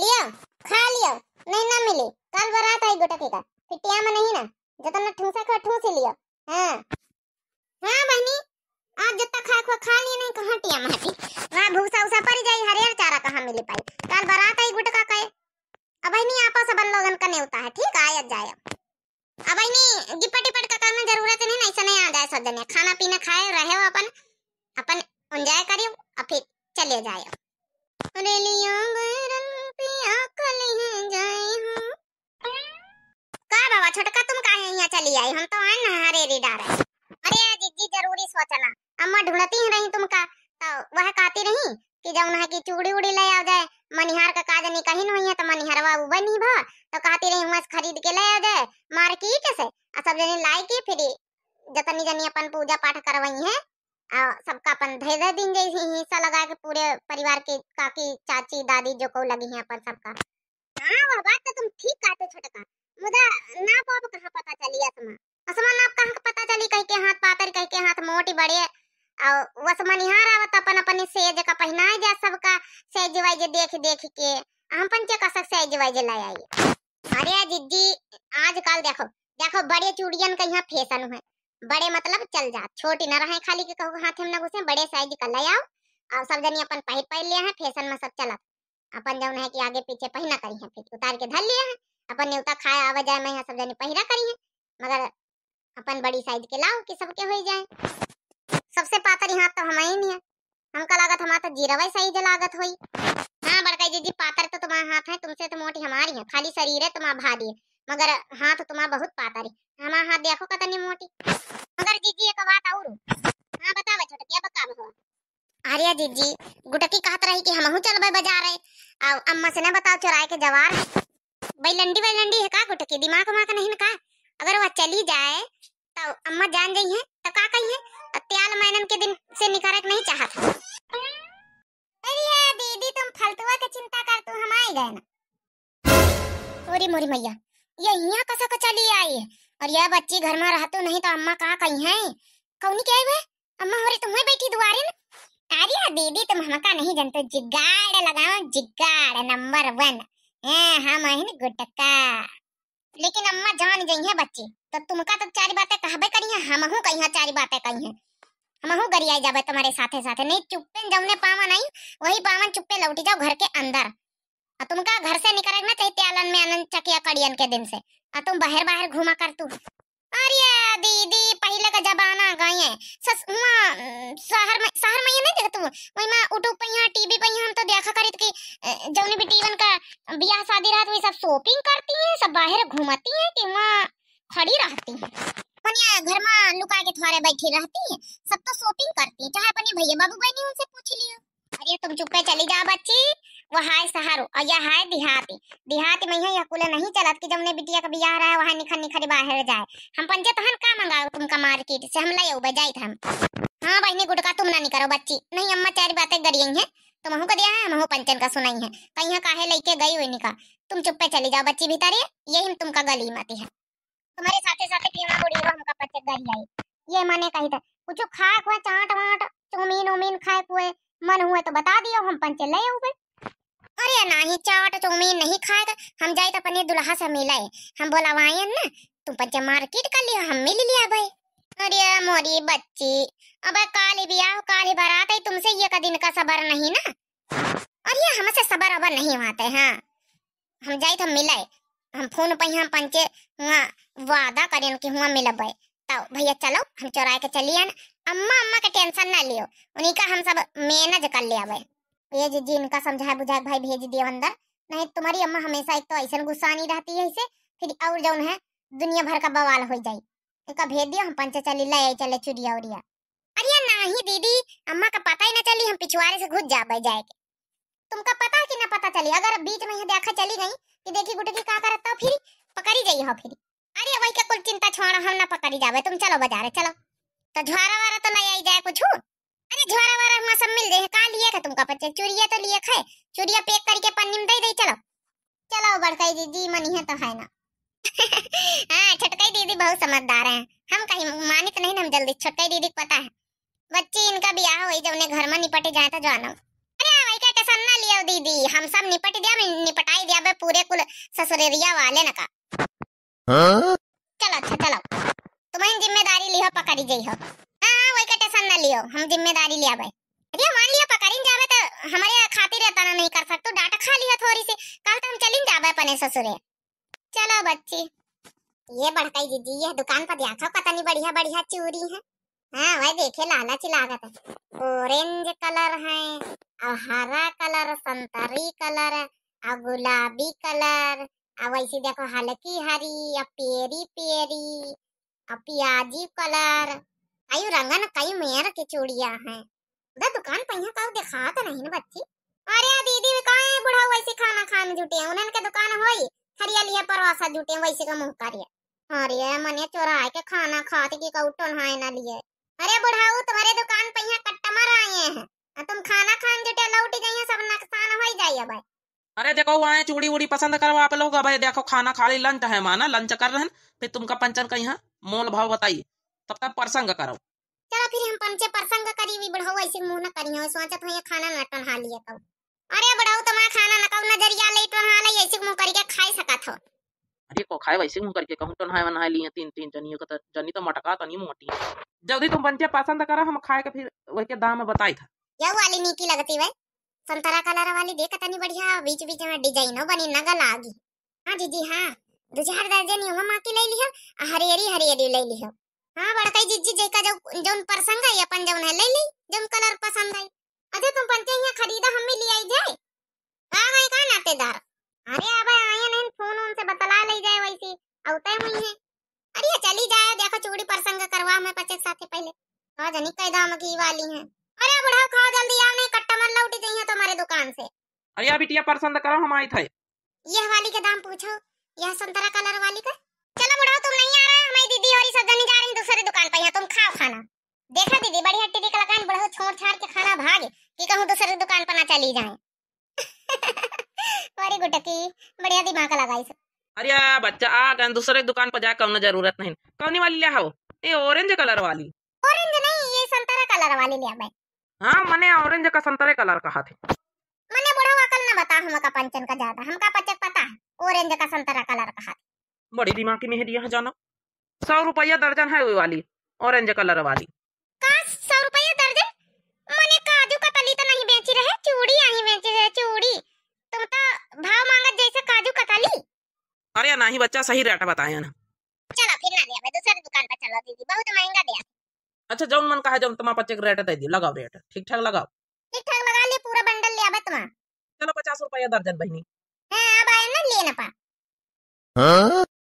लियो खा लियो नहीं ना मिली कल बारात आई गोटा गोटके का फिटिया में नहीं ना जतना ठूसा खा ठूस लियो हां हां बहनी आज जत्ता खा खा खा ली नहीं कहां टिया माटी वहां भूसा उसा पर जाई हरियर चारा कहां मिली पाई कल बारात आई गुट का कहे अब बहनी आपा सब लोगन का नेवता है ठीक आयत जाए अब बहनी गिपट टिपट का करना जरूरत नहीं ना ऐसा नहीं आ जाए सदने खाना पीना खाए रहे हो अपन अपन एंजॉय करियो अब फिर चले जाए रेलियों गए बाबा छोटका तुम काहे यहां चली आई हम तो आए ना हरे री डारे अरे जीजी जरूरी सोचना अम्मा ढूंढती ही रही तुमका तो वह कहती रही कि जब उन्हें की चूड़ी उड़ी ले आ जाए मनिहार का काज नहीं कहीं नहीं है तो मनिहार उबे बनी भा तो कहती रही वहां खरीद के ले आ जाए मार्केट से आ सब जने लाई के फिर जतनी जनी अपन पूजा पाठ करवाई है आ सबका अपन भेज दिन जैसे हिस्सा लगा के पूरे परिवार के काकी चाची दादी जो को लगी है अपन सबका हाँ वह बात तो तुम ठीक कहते छोटका मुदा ना पाप कहाँ पता चली असमा असमा नाप कहाँ पता चली कह के हाथ पातर कह के हाथ मोटी बड़े और असमा निहार आवत अपन अपन सेज का पहना जा सबका सेज वाइज देख देख के हम पंचे कसक सेज वाइज ले आई अरे जिद्दी आजकल देखो देखो बड़े चूड़ियन का यहाँ फैशन है बड़े मतलब चल जा छोटी ना रहे खाली के कहो हाथ में ना घुसे बड़े साइज का ले आओ और सब जनी अपन पहन पहन लिया है फैशन में सब चला अपन जौन है कि आगे पीछे पहना करी है फिर उतार के धर लिया है अपन न्यूता खाए आवा जाए मैं सब जने पहिरा करी है मगर अपन बड़ी साइज के लाओ कि सबके हो जाए सबसे पातर यहाँ तो हम ही नहीं है हमका लागत हमारा तो जीरावा साइज लागत हुई हाँ बड़का जी जी पातर तो तुम्हारा हाथ है तुमसे तो मोटी हमारी है खाली शरीर है तुम्हारा भारी है मगर हाथ तुम्हारा बहुत पातर है हमारा हाथ देखो कतनी मोटी मगर जी जी एक बात और हाँ बतावे क्या बका हो आर्या जी जी गुटकी कहत रही कि हमहू चलबे बाजार है आ अम्मा से ना बताओ चुराए के जवार है भाई लंडी बैलंडी लंडी है का गोटे के दिमाग उमाग नहीं ना का अगर वह चली जाए तो अम्मा जान गई है तो का कही है त्याल मैनन के दिन से निकारक नहीं चाहत था अरे दीदी तुम फालतूवा के चिंता कर तू हम आए गए ना सॉरी मोरी मैया ये इया कसा का चली आई और ये बच्ची घर में रहतो नहीं तो अम्मा का कही है कौनी के आई है अम्मा होरे रही तुम्हें बैठी दुआरे ना आरिया दीदी तुम हमका नहीं जानते जिगाड़ लगाओ जिगाड़ नंबर वन ए हम हाँ आहिन गुटका लेकिन अम्मा जान गई जइहे बच्ची तो तुमका तो चार बातें कहबे करी है हमहू कही है चार बातें कही है हमहू गरियाई जाबे तुम्हारे साथे साथे नहीं चुप्पे जमने पावन आई वही पावन चुप्पे लौटी जाओ घर के अंदर और तुमका घर से निकलना चाहिए आलन में आनंद चकिया कड़ियन के दिन से और तुम बाहर बाहर घूमा कर तू अरे दीदी पहले का जमाना गई है सस मां शहर में शहर में नहीं देखत वही में यूट्यूब पे यहां टीवी पे हम तो देखा करित कि जौन भी टीवन का ब्याह शादी रहत वही सब शॉपिंग करती हैं सब बाहर घूमती हैं कि मां खड़ी रहती हैं पनिया घर में लुका के थारे बैठी रहती हैं सब तो शॉपिंग करती हैं चाहे अपने भैया बाबू बहनी उनसे पूछ लियो अरे तुम चुप पे चली जा बच्ची वो हाय सहारो और यह हाय देहाती देहात में यह कुल नहीं चलत कि जमने बिटिया का बियाह रहा वहां निखर निखर बाहर जाए हम पंजे तहन तो का मंगाओ तुमका मार्केट से हम लय जाइत हम हाँ बहनी गुटका तुम ना करो बच्ची नहीं अम्मा चार बातें करी हैं तो महू का दिया है महू पंचन का सुनाई है कहीं है काहे लेके गई हुई निका तुम पे चली जाओ बच्ची भीतर यही तुमका गली माती है तुम्हारे साथे साथे पीवा बुढ़ी वो हमका पंचन गली आई ये माने कही था कुछ खाए खुआ चाट वाट चौमीन उमीन खाए कुए मन हुए तो बता दियो हम पंचन ले आऊ है ना ही चाट चौमीन तो नहीं खाएगा हम जाए तो अपने दुल्हा से मिले हम बोला वाई न तुम पंचा मार्केट कर लियो हम मिल लिया भाई अरे मोरी बच्ची अब काली भी आओ काली बारात है तुमसे ये का दिन का सबर नहीं ना और ये हमसे सबर अबर नहीं होते हैं हाँ। हम जाए तो मिले हम फोन पर हम पंचे वहाँ वादा करें कि हुआ भाई तो भैया चलो हम चौराहे के चलिए अम्मा अम्मा का टेंशन ना लियो उन्हीं का हम सब मैनेज कर लिया भाई भेज तो जी इनका समझाए बुझाए भाई भेज दिए अंदर नहीं तुम्हारी अम्मा हमेशा एक तो ऐसा गुस्सा नहीं रहती है इसे फिर और जो है दुनिया भर का बवाल हो जाए इनका भेज दियो हम पंचा चली ले चले चुड़िया उड़िया अरे नहीं दीदी अम्मा का पता ही ना चली हम पिछुआरे से घुस जाबे जाए के तुमका पता कि ना पता चली अगर बीच में यह देखा चली गई कि देखी गुटकी का करता हो फिर पकड़ी हो फिर अरे वही का कुल चिंता छोड़ो हम ना पकड़ी जाबे तुम चलो बाजार चलो तो झुआरा वारा तो नहीं आई जाए कुछ अरे झोरा वारा हुआ सब मिल गए का लिए का तुम का बच्चे चुरिया तो लिए खाए चुरिया पैक करके पन्नी में दे दे चलो चलो बड़काई दीदी मनी है तो है ना हाँ छटकाई दीदी बहुत समझदार हैं हम कहीं मानित नहीं हम जल्दी छटकाई दीदी को पता है बच्चे इनका ब्याह हुई जब उन्हें घर में निपटे जाए तो जानो अरे भाई का टेंशन ना लियो दीदी हम सब निपट दिया निपटाई दिया बे पूरे कुल ससुरेरिया वाले ना का हाँ? चलो अच्छा चलो तुम्हारी जिम्मेदारी लिहो पकड़ी गई हो हां वही का टेंशन ना लियो हम जिम्मेदारी लिया भाई अरे मान लिया पकड़िन जाबे तो हमारे खातिर रहता नहीं कर सकतो डाटा खा लिया थोड़ी से कल तो हम चलिन जाबे अपने ससुरे चलो बच्ची ये बड़काई दीदी ये दुकान पर देखो नहीं बढ़िया बढ़िया चूड़ी है हां वही देखे लाला चिलागत है ऑरेंज कलर है और हरा कलर संतरी कलर और गुलाबी कलर और वैसे देखो हल्की हरी और पेरी पेरी और प्याजी कलर कई रंगन कई मेयर के चूड़िया है उधर दुकान पहिया का दिखा तो नहीं ना बच्ची अरे दीदी में कहा है बुढ़ा वैसे खाना खाने जुटे हैं उनन के दुकान होई हरियाली परवासा जुटे हैं वैसे का मुंह करिए अरे मन चोरा के खाना खाते की कऊ टोल्हाए ना लिए अरे बुढ़ाऊ तुम्हारे दुकान पहिया कस्टमर आए हैं तुम खाना खान जुटे लौट गई सब नुकसान हो जाइए भाई अरे देखो वहाँ चूड़ी वूड़ी पसंद करो आप लोग भाई देखो खाना खाली लंच है माना लंच कर रहे हैं फिर तुमका पंचन यहाँ मोल भाव बताइए तब तक प्रसंग करो चलो फिर हम पंचे प्रसंग करी भी बढ़ाओ ऐसे मुंह न करियो सोचत हो ये खाना ना हा लिया तो अरे बढ़ाओ तुम्हारा खाना ना कहो नजरिया ले तो हा ले ऐसे मुंह करके खाई सकत हो अरे को खाए वैसे मुंह करके कहूं टन हा टनहाए वनहाए लिए तीन तीन जनियों का तो, जनी तो मटका तनी तो मोटी जल्दी तुम पंचे पसंद करो हम खाए के फिर वही के दाम बताई था ये वाली नीकी लगती है संतरा कलर वाली देख तनी बढ़िया बीच बीच में डिजाइनो बनी नगल आगी हां जीजी हां दो चार दर्जन यो मां की ले लियो हरी हरी हरी हरी ले लियो हाँ बड़काई जीजी जेका जो जोन पसंद है अपन जोन है ले ली जोन कलर पसंद है अजय तुम पंचे यहां खरीदा हम भी ले आई जाए हां भाई का नातेदार अरे अब आया नहीं फोन उनसे बतला ले जाए वैसे औते हुई है अरे चली जाए देखो चूड़ी प्रसंग करवा मैं पचे साथ ही पहले का जनी कई दाम की वाली है अरे बुढ़ा खा जल्दी आ नहीं कट्टा मन लौटी गई है तुम्हारे दुकान से अरे बिटिया पसंद करो हम आई थे यह वाली के दाम पूछो यह संतरा कलर वाली का छोड़ छाड़ के खाना भाग कि कहूँ दूसरे दुकान पर ना चली जाए बड़ी गुटकी बढ़िया दिमाग लगाई सब अरे बच्चा आ गए दूसरे दुकान पर जाकर उन्हें जरूरत नहीं कौन वाली लिया हो ये ऑरेंज कलर वाली ऑरेंज नहीं ये संतरा कलर वाली लिया मैं हाँ मैंने ऑरेंज का संतरे कलर कहा थे मैंने बड़ा अकल ना बता हम का पंचन का ज्यादा हम का पचक पता है ऑरेंज का संतरा कलर कहा बड़ी दिमाग की मेहदी यहाँ जाना सौ रुपया दर्जन है वो वाली ऑरेंज कलर वाली दिया ना ही बच्चा सही रेट बताया ना चलो फिर ना लिया दूसरी दुकान पर चलो दीदी बहुत महंगा दिया अच्छा जो मन कहा है तुम्हारा बच्चे रेट दे दी लगाओ रेट ठीक ठाक लगाओ ठीक ठाक लगा ले पूरा बंडल लिया बे तुम्हारा चलो पचास रुपया दर्जन बहनी हाँ अब आए ना लेना पा हाँ